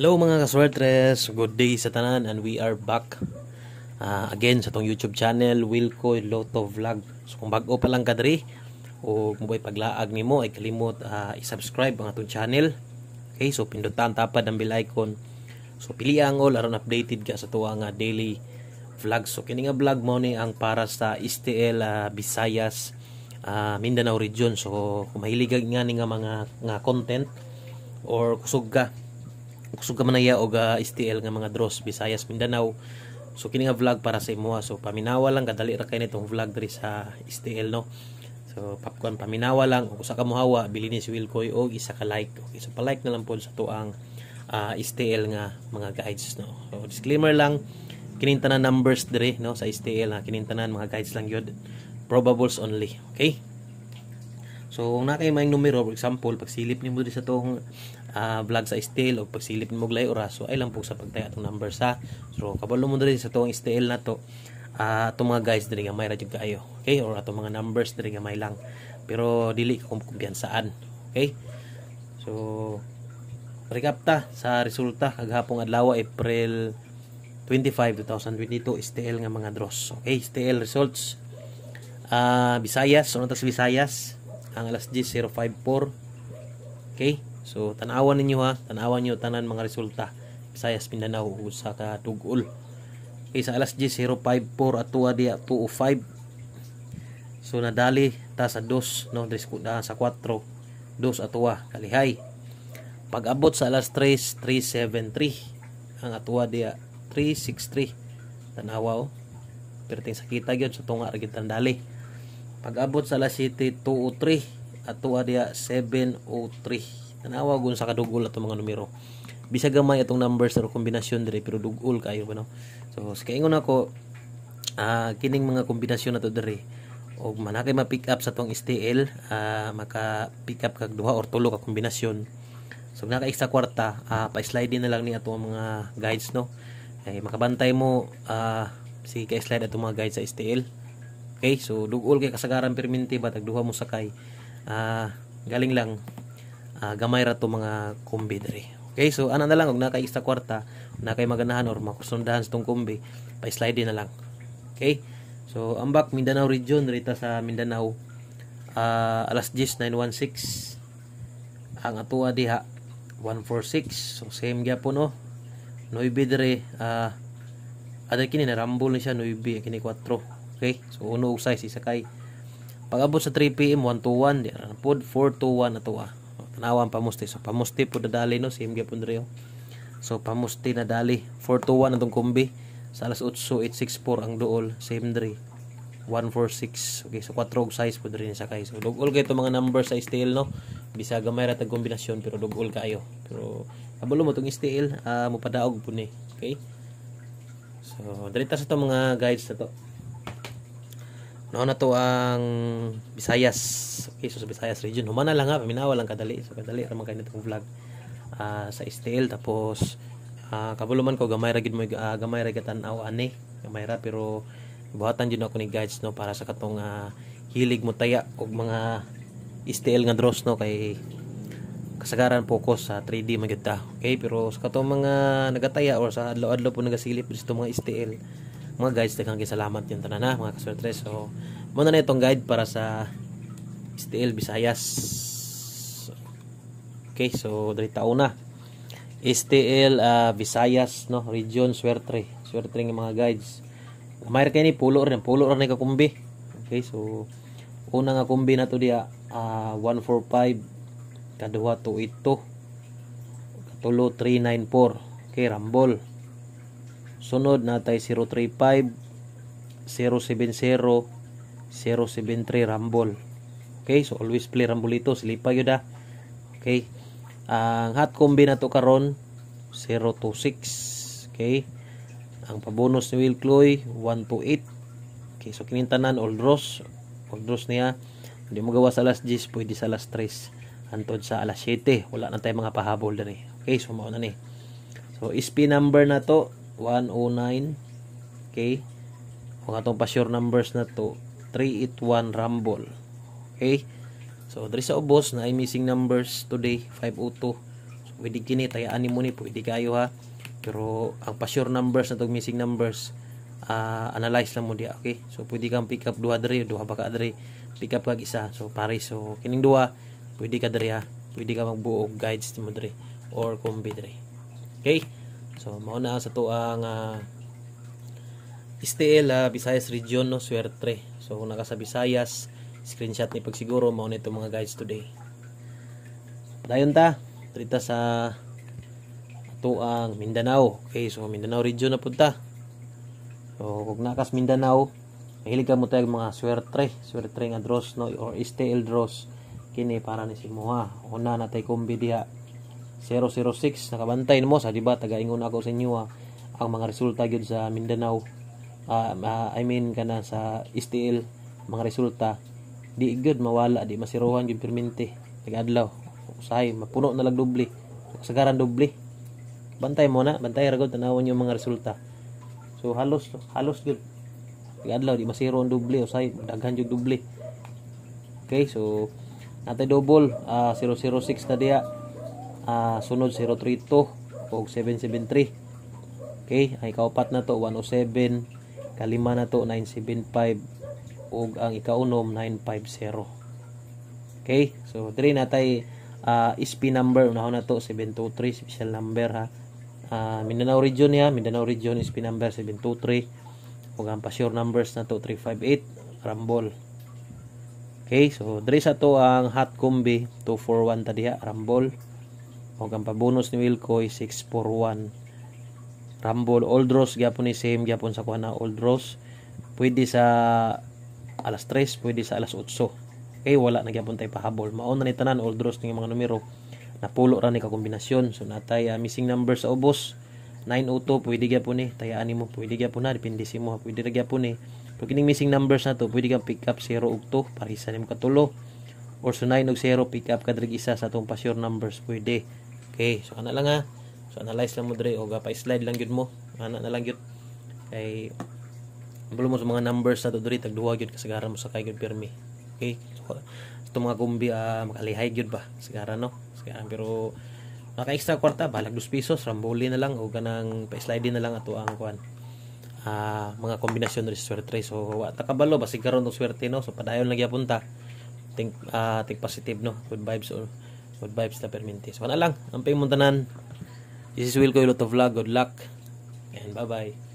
Hello mga kaswertres, good day sa tanan and we are back uh, again sa tong YouTube channel Wilco Loto Vlog. So kung bago pa lang kadri o kung may paglaag nimo ay kalimot uh, i-subscribe ang atong channel. Okay, so pindutan tapad ang bell icon. So pili ang all aron updated ka sa tuwa nga daily vlog. So kini nga vlog mo ni ang para sa STL uh, Visayas uh, Mindanao region. So kung mahilig nga ni nga mga nga content or kusog ka Kusog ka man iya og uh, ah, STL nga mga draws Bisayas Mindanao. So kini nga vlog para sa imo so paminawa lang kadali ra kay nitong vlog diri sa STL no. So papkuan paminawa lang usa ka mohawa bili ni si Wilcoy og isa ka like. Okay so pa-like na lang po sa tuang uh, ah, STL nga mga guides no. So disclaimer lang kinintanan numbers dire no sa STL ha kinintanan mga guides lang yun probables only okay So, kung na may numero, for example, pagsilip niyo mo sa tong uh, vlog sa steel o pagsilip niyo mo glay oraso, ay lang po sa pagtaya itong number sa. So, kabalo mo dali sa tong steel na to, uh, ah, itong mga guys dali nga may radyo kayo. Okay? Or atong mga numbers dali nga may lang. Pero, dili ka kung kumpiyansaan. Okay? So, recap ta sa resulta kagahapong adlaw April 25, 2022 STL nga mga draws. Okay, STL results. Uh, Visayas, unang tas Visayas, ang alas 10.054 okay so tanawan ninyo ha tanawan nyo tanan mga resulta Visayas Mindanao usa ka tugol okay sa alas 10.054 at tuwa dia 205 so nadali ta sa 2 no ah, sa 4 2 at tuwa kalihay pag-abot sa alas 3 373 ang atuwa dia 363 tanawaw o perting sakita gyud sa tunga ra gyud pag-abot sa alas 7 203 at tuwa diya 703 tanawa gun sa kadugol ato mga numero bisag gamay itong numbers or kombinasyon dire pero dugol kayo ba no so sa kaingon ako uh, kining mga kombinasyon ato dire og manakay ma-pick up sa tong STL uh, ah, maka pick up kag duha or tulo ka kombinasyon so naka extra kwarta uh, pa-slide na lang ni ato mga guides no ay eh, makabantay mo uh, sige ka-slide ato mga guides sa STL Okay, so lugol kay kasagaran permente ba tagduha mo sakay. Ah, uh, galing lang uh, gamay ra to mga kombi diri. Okay, so ana na lang og nakay ista kwarta, nakay maganahan or makusundahan sa tong kombi, pa-slide na lang. Okay? So ambak Mindanao region rita sa Mindanao. Uh, alas 10916 ang atua diha 146. So same gyapon no. Noybe dire uh, ah, ada kini na rambol ni siya noybe kini 4. Okay? So, uno og size, isakay. Pag-abot sa 3pm, 1 to 1. Di na po, 4 to 1 na to ah. Tanawan pamusti. So, pamusti po nadali no. Si Imgya Pundreo. Oh. So, pamusti nadali. 4 to 1 na itong kumbi. Sa alas 8, 864 ang duol. Same dre. 146. Okay, so 4 og size pud dre sa kay. So, dugol kayo itong mga number sa STL no. bisag may ratag kombinasyon pero dugol kayo. Pero, abulo mo itong STL. Uh, ah, mupadaog po ni. Okay? So, dali sa itong mga guides na to. Mao na to ang Visayas. Okay, so sa Visayas region humana lang ha, paminawa lang kadali. So kadali ramang man kay vlog uh, sa STL tapos uh, ah, kabuluman ko gamay ra gid mo uh, gamay ra tan-aw ani. Gamay ra pero buhatan jud ako ni guides no para sa katong uh, hilig mo taya og mga STL nga draws no kay kasagaran focus sa 3D magyud Okay, pero sa katong mga nagataya or sa adlo-adlo po nagasilip sa mga STL mga guys daghang salamat yung tanan na mga kaswertre so muna na itong guide para sa STL Visayas okay so dali una STL uh, ah, Visayas no region Suertre Suertre ng mga guides mayro kay ni pulo rin pulo rin ka kumbi okay so una nga kumbi na to dia uh, 145 kaduha 282 katulo 394 okay rambol Sunod natay 035 070 073 Rumble. Okay, so always play Rumble ito, silipa gyud ah. Okay. Ang hot combi nato karon 026. Okay. Ang pabonus ni Will Cloy 128. Okay, so kinintanan all draws. All draws niya. Hindi mo gawa sa last 10, pwede sa last 3. Antod sa alas 7. Wala na tayong mga pahabol dali. Okay, so mauna ni. So, SP number na to 109 okay kung atong pa sure numbers na to 381 rumble okay so diri sa ubos na ay missing numbers today 502 so pwede kini tayaan mo ni pwede kayo ha pero ang pa sure numbers na tog missing numbers uh, analyze lang mo dia okay so pwede kang pick up duha diri duha baka diri pick up kag isa so pare so kining duha pwede ka diri ha pwede ka magbuo guides mo diri or kombi diri okay So mao na sa tuang uh, ah, STL uh, Visayas region no swerte. So kung naka sa Visayas, screenshot ni pagsiguro mao nito mga guys today. Dayon ta, trita sa tuang Mindanao. Okay, so Mindanao region na punta. So kung nakas Mindanao, mahilig ka mo tayo mga swerte, swerte nga draws no or STL draws kini para ni si Moha. Una na tay kumbi diha 006 nakabantay mo sa di ba tagaingon ako sa inyo ah, ang mga resulta gyud sa Mindanao uh, uh, I mean kana sa STL mga resulta di gud mawala di masiruhan gyud permente adlaw usay mapuno na lag doble sagaran doble bantay mo na bantay ra gud tanawon yung mga resulta so halos halos gyud gud adlaw di masiro doble usay daghan jud doble okay so natay double uh, ah, 006 na diya uh, sunod 032 o 773 okay ang ikaapat na to 107 kalima na to 975 ug ang ikaunom 950 okay so diri natay uh, ah, SP number unaho na to 723 special number ha uh, Mindanao region ya Mindanao region SP number 723 ug ang pa numbers na to 358 Rambol Okay, so diri sa to ang hot combi 241 ta diha Rambol o ang pabonus ni Wilco ay 641. Rumble, old rose gyapon ni same gyapon sa kuha na old rose. Pwede sa alas 3, pwede sa alas 8. Okay, eh, wala na gyapon tay pahabol. Maon na ni tanan old rose ning mga numero. Napulo ra ni ka kombinasyon. So natay uh, ah, missing number sa ubos. 902 pwede gyapon ni tayaan ni mo, pwede gyapon na depende si mo pwede ra gyapon ni. Pero kining missing numbers na to, pwede kang pick up 0 ug 2 para isa nimo katulo. Or so 9 og 0 pick up kadreg isa sa atong pa numbers pwede. Okay, so ana lang ha. So analyze lang mo dre o pa slide lang gyud mo. Ana na lang gyud. Kay bulo mo sa mga numbers na to dre tag duha gyud kasagara mo sa kay gyud pirmi. Okay. So, itong mga gumbi ah, makalihay gyud ba sigara no sigara pero naka extra kwarta balag 2 pesos rambuli na lang o ganang pa-slide na lang ato ang kwan. ah, mga kombinasyon rin sa swerte so wa ta kabalo basig karon og swerte no so padayon lagi punta think uh, think positive no good vibes all Good vibes na perminti. So, na lang. Amping muntanan. This is Wilco Iloto Vlog. Good luck. And bye-bye.